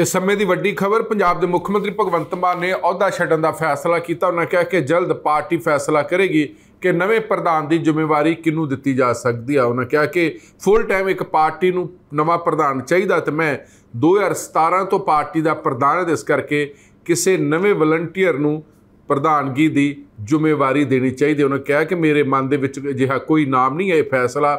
ਇਸ ਸਮੇਂ ਦੀ ਵੱਡੀ ਖਬਰ ਪੰਜਾਬ ਦੇ ਮੁੱਖ ਮੰਤਰੀ ਭਗਵੰਤ ਮਾਨ ਨੇ ਅਹੁਦਾ ਛੱਡਣ ਦਾ ਫੈਸਲਾ ਕੀਤਾ ਉਹਨਾਂ ਕਿਹਾ ਕਿ ਜਲਦ ਪਾਰਟੀ ਫੈਸਲਾ ਕਰੇਗੀ ਕਿ ਨਵੇਂ ਪ੍ਰਧਾਨ ਦੀ ਜ਼ਿੰਮੇਵਾਰੀ ਕਿਨੂੰ ਦਿੱਤੀ ਜਾ ਸਕਦੀ ਆ ਉਹਨਾਂ ਕਿਹਾ ਕਿ ਫੁੱਲ ਟਾਈਮ ਇੱਕ ਪਾਰਟੀ ਨੂੰ ਨਵਾਂ ਪ੍ਰਧਾਨ ਚਾਹੀਦਾ ਤੇ ਮੈਂ 2017 ਤੋਂ ਪਾਰਟੀ ਦਾ ਪ੍ਰਧਾਨ ਹਾਂ ਇਸ ਕਰਕੇ ਕਿਸੇ ਨਵੇਂ ਵਲੰਟੀਅਰ ਨੂੰ ਪ੍ਰਧਾਨਗੀ ਦੀ ਜ਼ਿੰਮੇਵਾਰੀ ਦੇਣੀ ਚਾਹੀਦੀ ਉਹਨਾਂ ਕਿਹਾ ਕਿ ਮੇਰੇ ਮਨ ਦੇ ਵਿੱਚ ਅਜਿਹਾ ਕੋਈ ਨਾਮ ਨਹੀਂ ਹੈ ਇਹ ਫੈਸਲਾ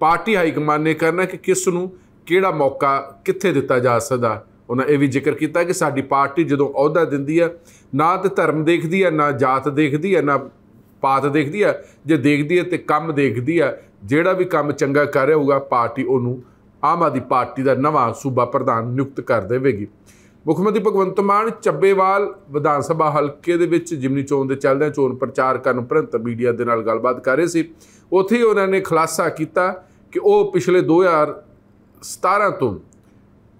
ਪਾਰਟੀ ਹਾਈ ਕਮਾਨ ਨੇ ਕਰਨਾ ਕਿ ਕਿਸ ਨੂੰ ਕਿਹੜਾ ਮੌਕਾ ਕਿੱਥੇ ਦਿੱਤਾ ਜਾ ਸਕਦਾ ਉਹਨਾਂ ਇਹ ਵੀ ਜ਼ਿਕਰ ਕੀਤਾ ਕਿ ਸਾਡੀ ਪਾਰਟੀ ਜਦੋਂ ਅਹੁਦਾ ਦਿੰਦੀ ਆ ਨਾ ਤੇ ਧਰਮ ਦੇਖਦੀ ਆ ਨਾ ਜਾਤ ਦੇਖਦੀ ਆ ਨਾ ਪਾਤ ਦੇਖਦੀ ਆ ਜੇ ਦੇਖਦੀ ਆ ਤੇ ਕੰਮ ਦੇਖਦੀ ਆ ਜਿਹੜਾ ਵੀ ਕੰਮ ਚੰਗਾ ਕਰ ਰਿਹਾ ਹੋਊਗਾ ਪਾਰਟੀ ਉਹਨੂੰ ਆਮ ਆਦੀ ਪਾਰਟੀ ਦਾ ਨਵਾਂ ਸੂਬਾ ਪ੍ਰਧਾਨ ਨਿਯੁਕਤ ਕਰ ਦੇਵੇਗੀ ਮੁੱਖ ਮੰਤਰੀ ਭਗਵੰਤ ਮਾਨ ਚੱਬੇਵਾਲ ਵਿਧਾਨ ਸਭਾ ਹਲਕੇ ਦੇ ਵਿੱਚ ਜਿਮਨੀ ਚੋਣ ਦੇ ਚੱਲਦੇ ਚੋਣ ਪ੍ਰਚਾਰ ਕਰਨ ਉਪਰੰਤ ਮੀਡੀਆ ਦੇ ਨਾਲ ਗੱਲਬਾਤ ਕਰ ਰਹੇ ਸੀ ਉੱਥੇ ਉਹਨਾਂ ਨੇ ਖੁਲਾਸਾ ਕੀਤਾ ਕਿ ਉਹ ਪਿਛਲੇ 2017 ਤੋਂ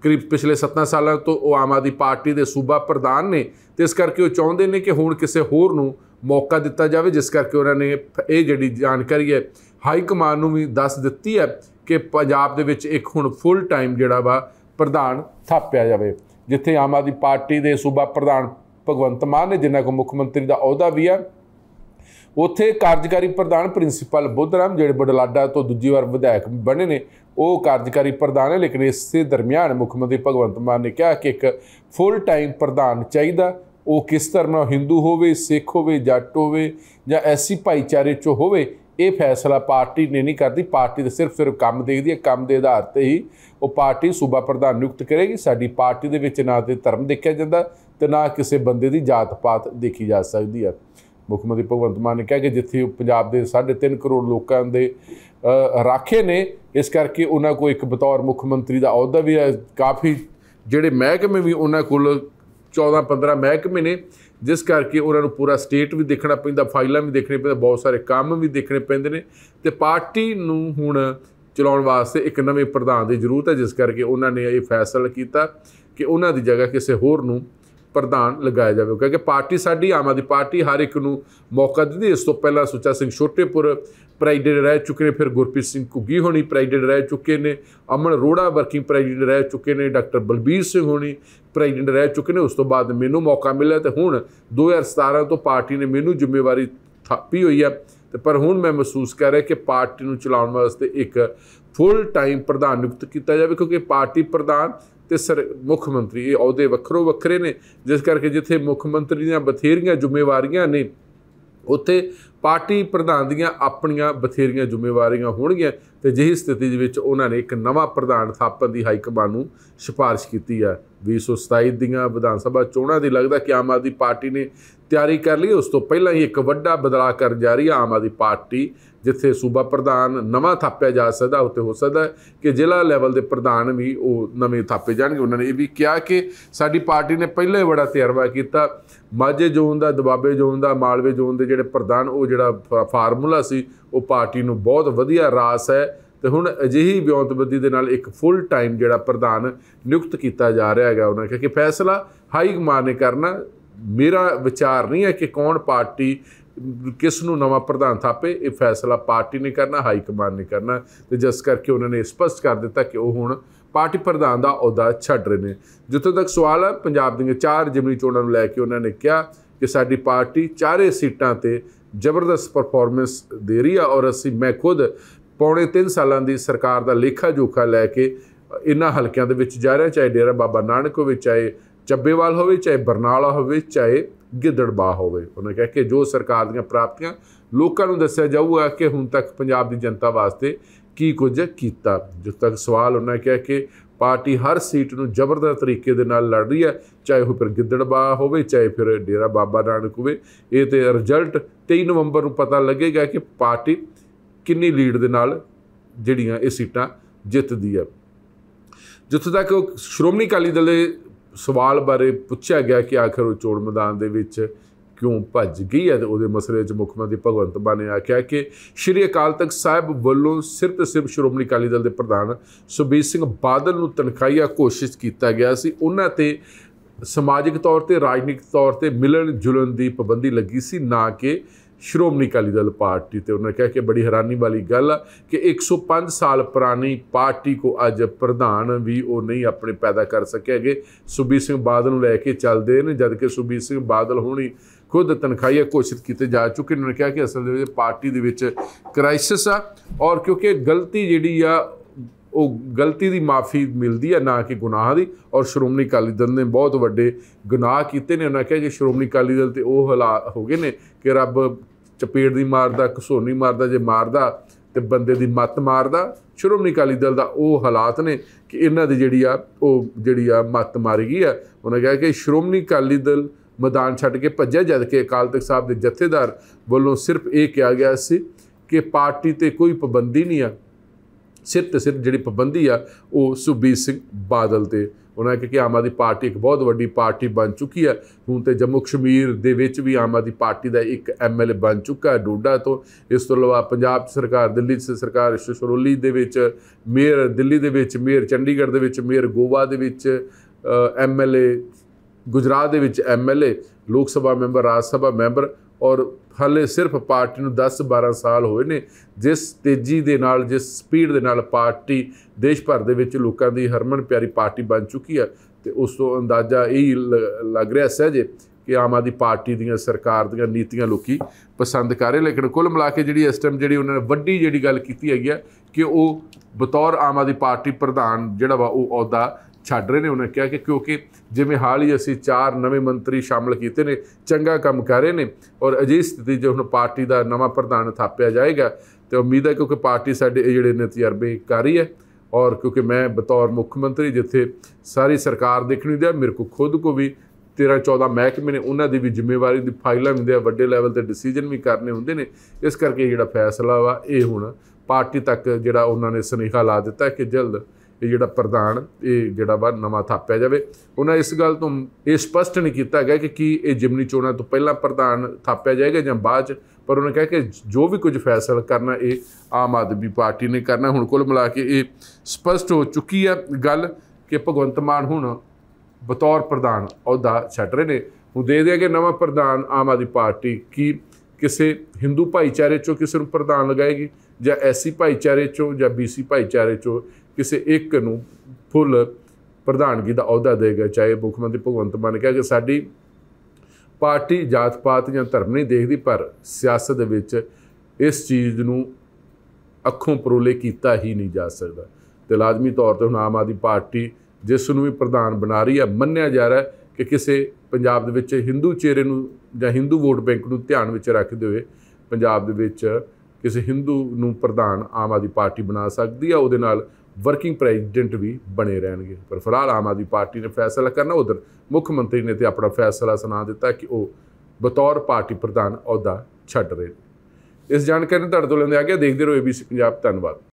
ਕਰੀਬ ਪਿਛਲੇ 7 ਸਾਲਾਂ ਤੋਂ ਉਹ ਆਮ ਆਦੀ ਪਾਰਟੀ ਦੇ ਸੂਬਾ ਪ੍ਰਧਾਨ ਨੇ ਤੇ ਇਸ ਕਰਕੇ ਉਹ ਚਾਹੁੰਦੇ ਨੇ ਕਿ ਹੁਣ ਕਿਸੇ ਹੋਰ ਨੂੰ ਮੌਕਾ ਦਿੱਤਾ ਜਾਵੇ ਜਿਸ ਕਰਕੇ ਉਹਨਾਂ ਨੇ ਇਹ ਜਿਹੜੀ ਜਾਣਕਾਰੀ ਹੈ ਹਾਈ ਕਮਾਂਡ ਨੂੰ ਵੀ ਦੱਸ ਦਿੱਤੀ ਹੈ ਕਿ ਪੰਜਾਬ ਦੇ ਵਿੱਚ ਇੱਕ ਹੁਣ ਫੁੱਲ ਟਾਈਮ ਜਿਹੜਾ ਵਾ ਪ੍ਰਧਾਨ ਥਾਪਿਆ ਜਾਵੇ ਜਿੱਥੇ ਆਮ ਆਦੀ ਪਾਰਟੀ ਦੇ ਸੂਬਾ ਪ੍ਰਧਾਨ ਭਗਵੰਤ ਮਾਨ ਨੇ ਜਿੰਨਾ ਕੋ ਮੁੱਖ ਮੰਤਰੀ ਦਾ ਅਹੁਦਾ ਵੀ ਹੈ ਉੱਥੇ ਕਾਰਜਕਾਰੀ ਪ੍ਰਧਾਨ ਪ੍ਰਿੰਸੀਪਲ ਬੁੱਧਰਾਮ ਜਿਹੜੇ ਬਡਲਾਡਾ ਤੋਂ ਦੂਜੀ ਵਾਰ ਵਿਧਾਇਕ ਬਣੇ ਨੇ ਉਹ ਕਾਰਜਕਾਰੀ ਪ੍ਰਧਾਨ ਹੈ ਲੇਕਿਨ ਇਸ ਦੇ ਦਰਮਿਆਨ ਮੁੱਖ ਮੰਤਰੀ ਭਗਵੰਤ ਮਾਨ ਨੇ ਕਿਹਾ ਕਿ ਇੱਕ ਫੁੱਲ ਟਾਈਮ ਪ੍ਰਧਾਨ ਚਾਹੀਦਾ ਉਹ ਕਿਸ ਧਰਮ ਹਿੰਦੂ ਹੋਵੇ ਸਿੱਖ ਹੋਵੇ ਜੱਟ ਹੋਵੇ ਜਾਂ ਐਸੀ ਭਾਈਚਾਰੇ ਚੋਂ ਹੋਵੇ ਇਹ ਫੈਸਲਾ ਪਾਰਟੀ ਨੇ ਨਹੀਂ ਕਰਦੀ ਪਾਰਟੀ ਦੇ ਸਿਰਫ ਸਿਰਫ ਕੰਮ ਦੇਖਦੀ ਹੈ ਕੰਮ ਦੇ ਆਧਾਰ ਤੇ ਹੀ ਉਹ ਪਾਰਟੀ ਸੂਬਾ ਪ੍ਰਧਾਨ ਨਿਯੁਕਤ ਕਰੇਗੀ ਸਾਡੀ ਪਾਰਟੀ ਦੇ ਵਿੱਚ ਨਾ ਤੇ ਧਰਮ ਦੇਖਿਆ ਜਾਂਦਾ ਤੇ ਨਾ ਕਿਸੇ ਬੰਦੇ ਦੀ ਜਾਤ ਪਾਤ ਦੇਖੀ ਜਾ ਸਕਦੀ ਹੈ ਮੁੱਖ ਮੰਤਰੀ ਭਗਵੰਤ ਮਾਨ ਨੇ ਕਿਹਾ ਕਿ ਜਿੱਥੇ ਪੰਜਾਬ ਦੇ 3.5 ਕਰੋੜ ਲੋਕਾਂ ਦੇ ਰਾਖੇ ਨੇ ਇਸ ਕਰਕੇ ਉਹਨਾਂ ਕੋ ਇੱਕ ਬਤੌਰ ਮੁੱਖ ਮੰਤਰੀ ਦਾ ਅਹੁਦਾ ਵੀ ਹੈ ਕਾਫੀ ਜਿਹੜੇ ਮਹਿਕਮੇ ਵੀ ਉਹਨਾਂ ਕੋਲ 14-15 ਮਹਿਕਮੇ ਨੇ ਜਿਸ ਕਰਕੇ ਉਹਨਾਂ ਨੂੰ ਪੂਰਾ ਸਟੇਟ ਵੀ ਦੇਖਣਾ ਪੈਂਦਾ ਫਾਈਲਾਂ ਵੀ ਦੇਖਣੇ ਪੈਂਦੇ ਬਹੁਤ ਸਾਰੇ ਕੰਮ ਵੀ ਦੇਖਣੇ ਪੈਂਦੇ ਨੇ ਤੇ ਪਾਰਟੀ ਨੂੰ ਹੁਣ ਚਲਾਉਣ ਵਾਸਤੇ ਇੱਕ ਨਵੇਂ ਪ੍ਰਧਾਨ ਦੀ ਜ਼ਰੂਰਤ ਹੈ ਜਿਸ ਕਰਕੇ ਉਹਨਾਂ ਨੇ ਇਹ ਫੈਸਲਾ ਕੀਤਾ ਕਿ ਉਹਨਾਂ ਦੀ ਜਗ੍ਹਾ ਕਿਸੇ ਹੋਰ ਨੂੰ ਪ੍ਰਧਾਨ ਲਗਾਇਆ ਜਾਵੇ ਕਿਉਂਕਿ ਪਾਰਟੀ ਸਾਡੀ ਆਮ ਆਦਮੀ ਪਾਰਟੀ ਹਰ ਇੱਕ ਨੂੰ ਮੌਕਾ ਦਿੰਦੀ ਇਸ ਤੋਂ ਪਹਿਲਾਂ ਸੁਚਾ ਸਿੰਘ ਛੋਟੇਪੁਰ ਪ੍ਰੈਜ਼ੀਡੈਂਟ ਰਹਿ ਚੁੱਕੇ ਨੇ ਫਿਰ ਗੁਰਪ੍ਰੀਤ ਸਿੰਘ ਘੁੱਗੀ ਹੋਣੀ ਪ੍ਰੈਜ਼ੀਡੈਂਟ ਰਹਿ ਚੁੱਕੇ ਨੇ ਅਮਨ ਰੋੜਾ ਵਰਕਿੰਗ ਪ੍ਰੈਜ਼ੀਡੈਂਟ ਰਹਿ ਚੁੱਕੇ ਨੇ ਡਾਕਟਰ ਬਲਬੀਰ ਸਿੰਘ ਹੋਣੀ ਪ੍ਰੈਜ਼ੀਡੈਂਟ ਰਹਿ ਚੁੱਕੇ ਨੇ ਉਸ ਤੋਂ ਬਾਅਦ ਮੈਨੂੰ ਮੌਕਾ ਮਿਲਿਆ ਤੇ ਹੁਣ 2017 ਤੋਂ ਪਾਰਟੀ ਨੇ ਮੈਨੂੰ ਜ਼ਿੰਮੇਵਾਰੀ ਥਾਪੀ ਹੋਈ ਹੈ ਤੇ ਪਰ ਹੁਣ ਮੈਂ ਮਹਿਸੂਸ ਕਰ ਰਿਹਾ ਕਿ ਪਾਰਟੀ ਨੂੰ ਚਲਾਉਣ ਵਾਸਤੇ ਇੱਕ ਫੁੱਲ ਟਾਈਮ ਪ੍ਰਧਾਨ ਨਿਯੁਕਤ ਕੀਤਾ ਜਾਵੇ ਕਿਉਂਕਿ ਪਾਰਟੀ ਪ੍ਰਧਾਨ ਤੇ ਸਰ ਮੁੱਖ ਮੰਤਰੀ ਇਹ ਅਹੁਦੇ ਵੱਖਰੋ ਵੱਖਰੇ ਨੇ ਜਿਸ ਕਰਕੇ ਜਿੱਥੇ ਮੁੱਖ ਮੰਤਰੀ ਦੀਆਂ ਬਥੇਰੀਆਂ ਜ਼ਿੰਮੇਵਾਰੀਆਂ ਨੇ ਉੱਥੇ ਪਾਰਟੀ ਪ੍ਰਧਾਨ ਦੀਆਂ ਆਪਣੀਆਂ ਬਥੇਰੀਆਂ ਜ਼ਿੰਮੇਵਾਰੀਆਂ ਹੋਣਗੀਆਂ ਤੇ ਜਿਹੀ ਸਥਿਤੀ ਦੇ ਵਿੱਚ ਉਹਨਾਂ ਨੇ ਇੱਕ ਨਵਾਂ ਪ੍ਰਧਾਨ ਥਾਪਣ ਦੀ ਹਾਈ ਕਮਾਨ ਨੂੰ ਸਿਫਾਰਿਸ਼ ਕੀਤੀ ਆ 227 ਦੀਆਂ ਵਿਧਾਨ ਸਭਾ ਚੋਣਾਂ ਦੀ ਲੱਗਦਾ ਕਿ ਆਮ ਆਦਮੀ ਪਾਰਟੀ ਨੇ ਤਿਆਰੀ ਕਰ ਲਈ ਉਸ ਤੋਂ ਪਹਿਲਾਂ ਹੀ ਇੱਕ ਵੱਡਾ ਬਦਲਾਅ ਕਰਨ ਜਾ ਰਹੀ ਹੈ ਆਮ ਆਦਮੀ ਪਾਰਟੀ ਜਿੱਥੇ ਸੂਬਾ ਪ੍ਰਧਾਨ ਨਵਾਂ ਥਾਪਿਆ ਜਾ ਸਕਦਾ ਉੱਤੇ ਹੋ ਸਕਦਾ ਕਿ ਜ਼ਿਲ੍ਹਾ ਲੈਵਲ ਦੇ ਪ੍ਰਧਾਨ ਵੀ ਉਹ ਨਵੇਂ ਥਾਪੇ ਜਾਣਗੇ ਉਹਨਾਂ ਨੇ ਇਹ ਵੀ ਕਿਹਾ ਕਿ ਸਾਡੀ ਪਾਰਟੀ ਨੇ ਪਹਿਲਾਂ ਹੀ ਬੜਾ ਤਜਰਬਾ ਕੀਤਾ ਮਾਝੇ ਜ਼ੋਨ ਦਾ ਦਬਾਬੇ ਜ਼ੋਨ ਦਾ ਮਾਲਵੇ ਜ਼ੋਨ ਦੇ ਜਿਹੜੇ ਪ੍ਰਧਾਨ ਉਹ ਜਿਹੜਾ ਫਾਰਮੂਲਾ ਸੀ ਉਹ ਪਾਰਟੀ ਨੂੰ ਬਹੁਤ ਵਧੀਆ ਰਾਸ ਹੈ ਤੇ ਹੁਣ ਅਜਿਹੀ ਵਿਉਂਤਬੰਦੀ ਦੇ ਨਾਲ ਇੱਕ ਫੁੱਲ ਟਾਈਮ ਜਿਹੜਾ ਪ੍ਰਧਾਨ ਨਿਯੁਕਤ ਕੀਤਾ ਜਾ ਰਿਹਾ ਹੈਗਾ ਉਹਨਾਂ ਕਿ ਫੈਸਲਾ ਹਾਈ ਕਮਾਨ ਨੇ ਕਰਨਾ ਮੇਰਾ ਵਿਚਾਰ ਨਹੀਂ ਹੈ ਕਿ ਕੌਣ ਪਾਰਟੀ ਕਿਸ ਨੂੰ ਨਵਾਂ ਪ੍ਰਧਾਨ ਥਾਪੇ ਇਹ ਫੈਸਲਾ ਪਾਰਟੀ ਨੇ ਕਰਨਾ ਹਾਈ ਕਮਾਨ ਨੇ ਕਰਨਾ ਤੇ ਜਿਸ ਕਰਕੇ ਉਹਨਾਂ ਨੇ ਸਪਸ਼ਟ ਕਰ ਦਿੱਤਾ ਕਿ ਉਹ ਹੁਣ ਪਾਰਟੀ ਪ੍ਰਧਾਨ ਦਾ ਅਹੁਦਾ ਛੱਡ ਰਹੇ ਨੇ ਜਿੱਥੋਂ ਤੱਕ ਸਵਾਲ ਹੈ ਪੰਜਾਬ ਦੀਆਂ ਚਾਰ ਜਿਮਨੀ ਚੋਣਾਂ ਨੂੰ ਲੈ ਕੇ ਉਹਨਾਂ ਨੇ ਕਿਹਾ ਕਿ ਸਾਡੀ ਪਾਰਟੀ ਚਾਰੇ ਸੀਟਾਂ ਤੇ ਜ਼ਬਰਦਸਤ ਪਰਫਾਰਮੈਂਸ ਦੇ ਰਹੀ ਆ ਔਰ ਅਸੀਂ ਮੈਂ ਖੁਦ ਪੌਣੇ 3 ਸਾਲਾਂ ਦੀ ਸਰਕਾਰ ਦਾ ਲੇਖਾ ਜੋਖਾ ਲੈ ਕੇ ਇਨ੍ਹਾਂ ਹਲਕਿਆਂ ਦੇ ਵਿੱਚ ਜਾ ਰਿਹਾ ਚਾਹੇ ਡੇਰਾ ਬਾਬਾ ਨਾਨਕ ਹੋਵੇ ਚਾਹੇ ਚੱਬੇਵਾਲ ਹੋਵੇ ਚਾਹੇ ਬਰਨਾਲਾ ਹੋਵੇ ਚਾਹੇ ਗਿੱਦੜਬਾ ਹੋਵੇ ਉਹਨੇ ਕਿਹਾ ਕਿ ਜੋ ਸਰਕਾਰ ਦੀਆਂ ਪ੍ਰਾਪਤੀਆਂ ਲੋਕਾਂ ਨੂੰ ਦੱਸਿਆ ਜਾਊਗਾ ਕਿ ਹੁਣ ਤੱਕ ਪੰਜਾਬ ਦੀ ਜਨਤਾ ਵਾਸਤੇ ਕੀ ਕੁਝ ਕੀਤਾ ਜਿਸ ਤੱਕ ਸਵਾਲ ਉਹਨਾਂ ਕਿਹਾ ਕਿ ਪਾਰਟੀ ਹਰ ਸੀਟ ਨੂੰ ਜ਼ਬਰਦਸਤ ਤਰੀਕੇ ਦੇ ਨਾਲ ਲੜ ਰਹੀ ਹੈ ਚਾਹੇ ਉਹ ਫਿਰ ਗਿੱਦੜਬਾ ਹੋਵੇ ਚਾਹੇ ਫਿਰ ਡੇਰਾ ਬਾਬਾ ਨਾਨਕ ਹੋਵੇ ਇਹ ਤੇ ਰਿਜ਼ਲਟ 23 ਨਵੰਬਰ ਨੂੰ ਪਤਾ ਲੱਗੇਗਾ ਕਿ ਪਾਰਟੀ ਕਿੰਨੀ ਲੀਡ ਦੇ ਨਾਲ ਜਿਹੜੀਆਂ ਇਹ ਸੀਟਾਂ ਜਿੱਤਦੀ ਹੈ ਜਿੱਥੇ ਤੱਕ ਸ਼੍ਰੋਮਣੀ ਅਕਾਲੀ ਦਲ ਦੇ ਸਵਾਲ ਬਾਰੇ ਪੁੱਛਿਆ ਗਿਆ ਕਿ ਆਖਰ ਉਹ ਚੋਣ ਮੈਦਾਨ ਦੇ ਵਿੱਚ ਕਿਉਂ ਭੱਜ ਗਈ ਹੈ ਉਹਦੇ ਮਸਲੇ 'ਚ ਮੁੱਖ ਮੰਤਰੀ ਭਗਵੰਤ ਮਾਨ ਨੇ ਆਖਿਆ ਕਿ ਸ਼੍ਰੀ ਅਕਾਲ ਤਖਤ ਸਾਹਿਬ ਵੱਲੋਂ ਸਿਰਫ ਤੇ ਸਿਰਫ ਸ਼੍ਰੋਮਣੀ ਅਕਾਲੀ ਦਲ ਦੇ ਪ੍ਰਧਾਨ ਸੁਬੀਰ ਸਿੰਘ ਬਾਦਲ ਨੂੰ ਤਨਖਾਈਆ ਕੋਸ਼ਿਸ਼ ਕੀਤਾ ਗਿਆ ਸੀ ਉਹਨਾਂ ਤੇ ਸਮਾਜਿਕ ਤੌਰ ਤੇ ਰਾਜਨੀਤਿਕ ਤੌਰ ਤੇ ਮਿਲਣ ਜੁਲਣ ਦੀ ਪਾਬੰਦੀ ਲੱਗੀ ਸੀ ਨਾ ਕਿ ਸ਼੍ਰੋਮਣੀ ਅਕਾਲੀ ਦਲ ਪਾਰਟੀ ਤੇ ਉਹਨਾਂ ਕਿਹਾ ਕਿ ਬੜੀ ਹੈਰਾਨੀ ਵਾਲੀ ਗੱਲ ਆ ਕਿ 105 ਸਾਲ ਪੁਰਾਣੀ ਪਾਰਟੀ ਕੋ ਅੱਜ ਪ੍ਰਧਾਨ ਵੀ ਉਹ ਨਹੀਂ ਆਪਣੇ ਪੈਦਾ ਕਰ ਸਕਿਆਗੇ ਸੁਬੀਰ ਸਿੰਘ ਬਾਦਲ ਨੂੰ ਲੈ ਕੇ ਚੱਲਦੇ ਨੇ ਜਦ ਕਿ ਸੁਬੀਰ ਸਿੰਘ ਬਾਦਲ ਹੋਣੀ ਖੁਦ ਤਨਖਾਹੀਆ ਘੋਸ਼ਿਤ ਕੀਤੇ ਜਾ ਚੁੱਕੇ ਨੇ ਕਿਹਾ ਕਿ ਅਸਲ ਦੇ ਵਿੱਚ ਪਾਰਟੀ ਦੇ ਵਿੱਚ ਕ੍ਰਾਈਸਿਸ ਆ ਔਰ ਕਿਉਂਕਿ ਗਲਤੀ ਜਿਹੜੀ ਆ ਉਹ ਗਲਤੀ ਦੀ ਮਾਫੀ ਮਿਲਦੀ ਹੈ ਨਾ ਕਿ ਗੁਨਾਹ ਦੀ ਔਰ ਸ਼੍ਰੋਮਣੀ ਅਕਾਲੀ ਦਲ ਨੇ ਬਹੁਤ ਵੱਡੇ ਗੁਨਾਹ ਕੀਤੇ ਨੇ ਉਹਨਾਂ ਕਿਹਾ ਜੇ ਸ਼੍ਰੋਮਣੀ ਅਕਾਲੀ ਦਲ ਤੇ ਉਹ ਹਾਲਾਤ ਹੋ ਗਏ ਨੇ ਕਿ ਰੱਬ ਚਪੇੜ ਦੀ ਮਾਰਦਾ ਘਸੋਨੀ ਮਾਰਦਾ ਜੇ ਮਾਰਦਾ ਤੇ ਬੰਦੇ ਦੀ ਮੱਤ ਮਾਰਦਾ ਸ਼੍ਰੋਮਣੀ ਅਕਾਲੀ ਦਲ ਦਾ ਉਹ ਹਾਲਾਤ ਨੇ ਕਿ ਇਹਨਾਂ ਦੀ ਜਿਹੜੀ ਆ ਉਹ ਜਿਹੜੀ ਆ ਮੱਤ ਮਾਰੀ ਗਈ ਆ ਉਹਨਾਂ ਕਿਹਾ ਕਿ ਸ਼੍ਰੋਮਣੀ ਅਕਾਲੀ ਦਲ ਮੈਦਾਨ ਛੱਡ ਕੇ ਭੱਜਿਆ ਜਦ ਕਿ ਅਕਾਲ ਤਖਤ ਸਾਹਿਬ ਦੇ ਜਥੇਦਾਰ ਵੱਲੋਂ ਸਿਰਫ ਇਹ ਕਿਹਾ ਗਿਆ ਸੀ ਕਿ ਪਾਰਟੀ ਤੇ ਕੋਈ ਪਾਬੰਦੀ ਨਹੀਂ ਆ ਸਿਰਫ ਤੇ ਸਿਰਫ ਜਿਹੜੀ ਪਾਬੰਦੀ ਆ ਉਹ ਸੁਬੀਰ ਸਿੰਘ ਬਾਦਲ ਤੇ ਉਹਨਾਂ ਕਿ ਆਮ ਆਦੀ ਪਾਰਟੀ ਇੱਕ ਬਹੁਤ ਵੱਡੀ ਪਾਰਟੀ ਬਣ ਚੁੱਕੀ ਹੈ ਹੁਣ ਤੇ ਜੰਮੂ ਕਸ਼ਮੀਰ ਦੇ ਵਿੱਚ ਵੀ ਆਮ ਆਦੀ ਪਾਰਟੀ ਦਾ ਇੱਕ ਐਮਐਲਏ ਬਣ ਚੁੱਕਾ ਡੋਡਾ ਤੋਂ ਇਸ ਤੋਂ ਇਲਾਵਾ ਪੰਜਾਬ ਸਰਕਾਰ ਦਿੱਲੀ ਦੀ ਸਰਕਾਰ ਸ਼ਸ਼ਰੋਲੀ ਦੇ ਵਿੱਚ ਮੇਅਰ ਦਿੱਲੀ ਦੇ ਵਿੱਚ ਮੇਅਰ ਚੰਡੀਗੜ੍ਹ ਦੇ ਵਿੱਚ ਮੇਅਰ ਗੋਵਾ ਦੇ ਵਿੱਚ ਐਮਐਲਏ ਗੁਜਰਾਤ ਦੇ ਵਿੱਚ ਐਮਐਲਏ ਲੋਕ ਸਭਾ ਮੈਂਬਰ ਰਾਜ ਸਭਾ ਮੈਂਬਰ ਔਰ ਹਲੇ ਸਿਰਫ ਪਾਰਟੀ ਨੂੰ 10-12 ਸਾਲ ਹੋਏ ਨੇ ਜਿਸ ਤੇਜ਼ੀ ਦੇ ਨਾਲ ਜਿਸ ਸਪੀਡ ਦੇ ਨਾਲ ਪਾਰਟੀ ਦੇਸ਼ ਭਰ ਦੇ ਵਿੱਚ ਲੋਕਾਂ ਦੀ ਹਰਮਨ ਪਿਆਰੀ ਪਾਰਟੀ ਬਣ ਚੁੱਕੀ ਹੈ ਤੇ ਉਸ ਤੋਂ ਅੰਦਾਜ਼ਾ ਇਹ ਲੱਗ ਰਿਹਾ ਸਹਿਜੇ ਕਿ ਆਮ ਆਦੀ ਪਾਰਟੀ ਦੀਆਂ ਸਰਕਾਰ ਦੀਆਂ ਨੀਤੀਆਂ ਲੋਕੀ ਪਸੰਦ ਕਰ ਰਹੇ ਲੇਕਿਨ ਕੁੱਲ ਮਿਲਾ ਕੇ ਜਿਹੜੀ ਇਸ ਟਾਈਮ ਜਿਹੜੀ ਉਹਨਾਂ ਨੇ ਵੱਡੀ ਜਿਹੜੀ ਗੱਲ ਕੀਤੀ ਹੈਗੀ ਆ ਕਿ ਉਹ ਬਤੌਰ ਆਮ ਆਦੀ ਪਾਰਟੀ ਪ੍ਰਧਾਨ ਜਿਹੜਾ ਵਾ ਉਹ ਅਹੁਦਾ ਛੱਡ ਰਹੇ ਨੇ ਉਹਨਾਂ ਕਿਹਾ ਕਿ ਕਿਉਂਕਿ ਜਿਵੇਂ ਹਾਲ ਹੀ ਅਸੀਂ ਚਾਰ ਨਵੇਂ ਮੰਤਰੀ ਸ਼ਾਮਲ ਕੀਤੇ ਨੇ ਚੰਗਾ ਕੰਮ ਕਰ ਰਹੇ ਨੇ ਔਰ ਅਜਿਹੀ ਸਥਿਤੀ ਜੋ ਹੁਣ ਪਾਰਟੀ ਦਾ ਨਵਾਂ ਪ੍ਰਧਾਨ ਥਾਪਿਆ ਜਾਏਗਾ ਤੇ ਉਮੀਦ ਹੈ ਕਿਉਂਕਿ ਪਾਰਟੀ ਸਾਡੇ ਜਿਹੜੇ ਨੇ ਤਜਰਬੇ ਕਰ ਰਹੀ ਹੈ ਔਰ ਕਿਉਂਕਿ ਮੈਂ ਬਤੌਰ ਮੁੱਖ ਮੰਤਰੀ ਜਿੱਥੇ ਸਾਰੀ ਸਰਕਾਰ ਦੇਖਣੀ ਦਿਆ ਮੇਰੇ ਕੋ ਖੁਦ ਕੋ ਵੀ 13 14 ਮਹਿਕਮੇ ਨੇ ਉਹਨਾਂ ਦੀ ਵੀ ਜ਼ਿੰਮੇਵਾਰੀ ਦੀ ਫਾਈਲਾਂ ਆ ਵੱਡੇ ਲੈਵਲ ਤੇ ਡਿਸੀਜਨ ਵੀ ਕਰਨੇ ਹੁੰਦੇ ਨੇ ਇਸ ਕਰਕੇ ਜਿਹੜਾ ਫੈਸਲਾ ਵਾ ਇਹ ਹੁਣ ਪਾਰਟੀ ਤੱਕ ਜਿਹੜਾ ਉਹਨਾਂ ਨੇ ਸਨੇਹਾ ਲਾ ਦਿੱਤਾ ਕਿ ਜਲਦ ਇਹ ਜਿਹੜਾ ਪ੍ਰਧਾਨ ਇਹ ਜਿਹੜਾ ਵਾ ਨਵਾਂ ਥਾਪਿਆ ਜਾਵੇ ਉਹਨਾਂ ਇਸ ਗੱਲ ਤੋਂ ਇਹ ਸਪਸ਼ਟ ਨਹੀਂ ਕੀਤਾ ਗਿਆ ਕਿ ਕੀ ਇਹ ਜਿਮਨੀ ਚੋਣਾਂ ਤੋਂ ਪਹਿਲਾਂ ਪ੍ਰਧਾਨ ਥਾਪਿਆ ਜਾਏਗਾ ਜਾਂ ਬਾਅਦ ਚ ਪਰ ਉਹਨੇ ਕਿਹਾ ਕਿ ਜੋ ਵੀ ਕੁਝ ਫੈਸਲਾ ਕਰਨਾ ਇਹ ਆਮ ਆਦਮੀ ਪਾਰਟੀ ਨੇ ਕਰਨਾ ਹੁਣ ਕੁੱਲ ਮਿਲਾ ਕੇ ਇਹ ਸਪਸ਼ਟ ਹੋ ਚੁੱਕੀ ਹੈ ਗੱਲ ਕਿ ਭਗਵੰਤ ਮਾਨ ਹੁਣ ਬਤੌਰ ਪ੍ਰਧਾਨ ਅਹੁਦਾ ਛੱਡ ਰਹੇ ਨੇ ਹੁਣ ਦੇ ਦਿਆ ਕਿ ਨਵਾਂ ਪ੍ਰਧਾਨ ਆਮ ਆਦਮੀ ਪਾਰਟੀ ਕੀ ਕਿਸੇ ਹਿੰਦੂ ਭਾਈਚਾਰੇ ਚੋਂ ਕਿਸੇ ਨੂੰ ਪ੍ਰਧਾਨ ਲਗਾਏਗੀ ਜਾਂ ਐਸਸੀ ਭਾਈਚਾਰੇ ਚੋਂ ਜਾਂ ਬੀਸੀ ਭਾਈਚਾਰੇ ਚੋਂ ਕਿਸੇ ਇੱਕ ਨੂੰ ਫੁੱਲ ਪ੍ਰਧਾਨਗੀ ਦਾ ਅਹੁਦਾ ਦੇਗਾ ਚਾਹੇ ਮੁੱਖ ਮੰਤਰੀ ਭਗਵੰਤ ਮਾਨ ਨੇ ਕਿਹਾ ਕਿ ਸਾਡੀ ਪਾਰਟੀ ਜਾਤ ਪਾਤ ਜਾਂ ਧਰਮ ਨਹੀਂ ਦੇਖਦੀ ਪਰ ਸਿਆਸਤ ਦੇ ਵਿੱਚ ਇਸ ਚੀਜ਼ ਨੂੰ ਅੱਖੋਂ ਪਰੋਲੇ ਕੀਤਾ ਹੀ ਨਹੀਂ ਜਾ ਸਕਦਾ ਤੇ ਲਾਜ਼ਮੀ ਤੌਰ ਤੇ ਹੁਣ ਆਮ ਆਦੀ ਪਾਰਟੀ ਜਿਸ ਨੂੰ ਵੀ ਪ੍ਰਧਾਨ ਬਣਾ ਰਹੀ ਹੈ ਮੰਨਿਆ ਜਾ ਰਿਹਾ ਹੈ ਕਿ ਕਿਸੇ ਪੰਜਾਬ ਦੇ ਵਿੱਚ ਹਿੰਦੂ ਚਿਹਰੇ ਨੂੰ ਜਾਂ ਹਿੰਦੂ ਵੋਟ ਬੈਂਕ ਨੂੰ ਧਿਆਨ ਵਿੱਚ ਰੱਖਦੇ ਹੋਏ ਪੰਜਾਬ ਦੇ ਵਿੱਚ ਕਿਸੇ ਹਿੰਦੂ ਨੂੰ ਪ੍ਰਧਾਨ ਆਮ ਆਦੀ ਪਾਰਟੀ ਬਣਾ ਸਕਦੀ ਆ ਉਹਦੇ ਨਾਲ ਵਰਕਿੰਗ ਪ੍ਰੈਜ਼ੀਡੈਂਟ ਵੀ ਬਣੇ ਰਹਿਣਗੇ ਪਰ ਫਿਲਹਾਲ ਆਮ ਆਦਮੀ ਪਾਰਟੀ ਨੇ ਫੈਸਲਾ ਕਰਨਾ ਉਧਰ ਮੁੱਖ ਮੰਤਰੀ ਨੇ ਤੇ ਆਪਣਾ ਫੈਸਲਾ ਸੁਣਾ ਦਿੱਤਾ ਕਿ ਉਹ ਬਤੌਰ ਪਾਰਟੀ ਪ੍ਰਧਾਨ ਅਹੁਦਾ ਛੱਡ ਰਹੇ ਨੇ ਇਸ ਜਾਣਕਾਰੀ ਨੂੰ ਤੁਹਾਡੇ ਤੋਂ ਲੈਂਦੇ ਆ ਗਿਆ ਦੇਖਦੇ ਰਹੋ ABC ਪੰਜਾਬ ਧੰਨਵਾਦ